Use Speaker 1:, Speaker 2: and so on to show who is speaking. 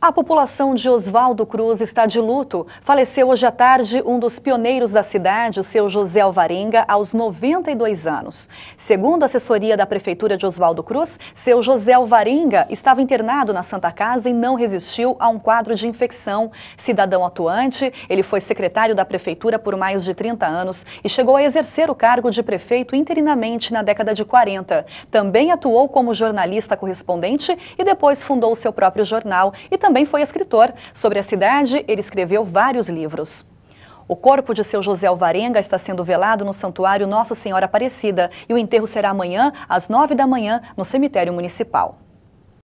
Speaker 1: A população de Oswaldo Cruz está de luto. Faleceu hoje à tarde um dos pioneiros da cidade, o seu José Alvarenga, aos 92 anos. Segundo a assessoria da Prefeitura de Oswaldo Cruz, seu José Alvarenga estava internado na Santa Casa e não resistiu a um quadro de infecção. Cidadão atuante, ele foi secretário da Prefeitura por mais de 30 anos e chegou a exercer o cargo de prefeito interinamente na década de 40. Também atuou como jornalista correspondente e depois fundou seu próprio jornal e também também foi escritor. Sobre a cidade, ele escreveu vários livros. O corpo de seu José Alvarenga está sendo velado no Santuário Nossa Senhora Aparecida e o enterro será amanhã, às nove da manhã, no cemitério municipal.